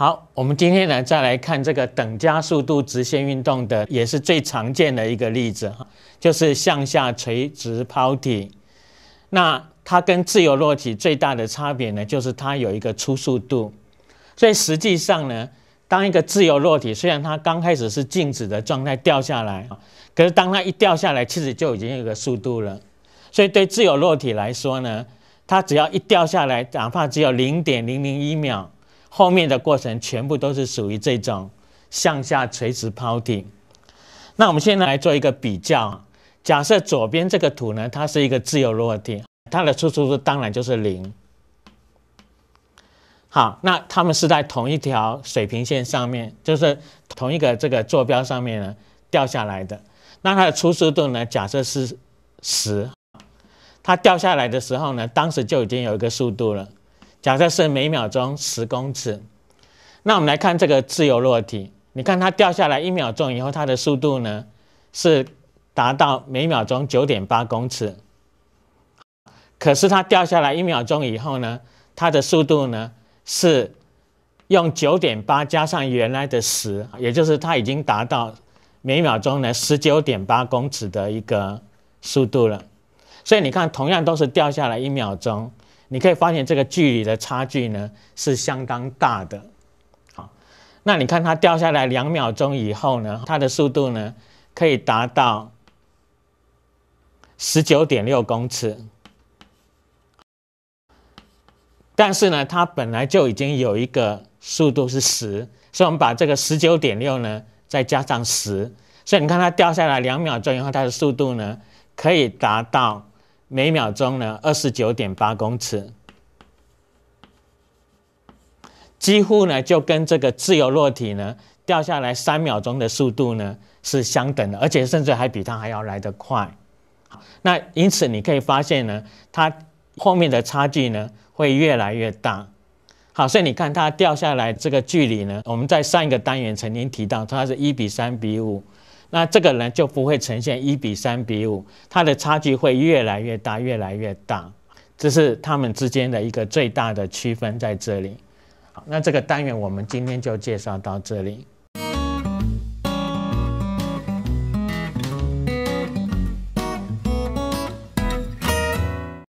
好，我们今天呢再来看这个等加速度直线运动的，也是最常见的一个例子哈，就是向下垂直抛体。那它跟自由落体最大的差别呢，就是它有一个初速度。所以实际上呢，当一个自由落体，虽然它刚开始是静止的状态掉下来，可是当它一掉下来，其实就已经有一个速度了。所以对自由落体来说呢，它只要一掉下来，哪怕只有零点零零一秒。后面的过程全部都是属于这种向下垂直抛体。那我们现在来做一个比较，假设左边这个图呢，它是一个自由落体，它的初速度当然就是零。好，那它们是在同一条水平线上面，就是同一个这个坐标上面呢掉下来的。那它的初速度呢，假设是十，它掉下来的时候呢，当时就已经有一个速度了。假设是每秒钟十公尺，那我们来看这个自由落体，你看它掉下来一秒钟以后，它的速度呢是达到每秒钟九点八公尺。可是它掉下来一秒钟以后呢，它的速度呢是用九点八加上原来的十，也就是它已经达到每秒钟呢十九点八公尺的一个速度了。所以你看，同样都是掉下来一秒钟。你可以发现这个距离的差距呢是相当大的。好，那你看它掉下来两秒钟以后呢，它的速度呢可以达到十九点六公尺。但是呢，它本来就已经有一个速度是十，所以我们把这个十九点六呢再加上十，所以你看它掉下来两秒钟以后，它的速度呢可以达到。每秒钟呢，二十九点八公尺，几乎呢就跟这个自由落体呢掉下来三秒钟的速度呢是相等的，而且甚至还比它还要来得快。好，那因此你可以发现呢，它后面的差距呢会越来越大。好，所以你看它掉下来这个距离呢，我们在上一个单元曾经提到，它是一比三比五。那这个人就不会呈现一比三比五，他的差距会越来越大，越来越大，这是他们之间的一个最大的区分在这里。好，那这个单元我们今天就介绍到这里。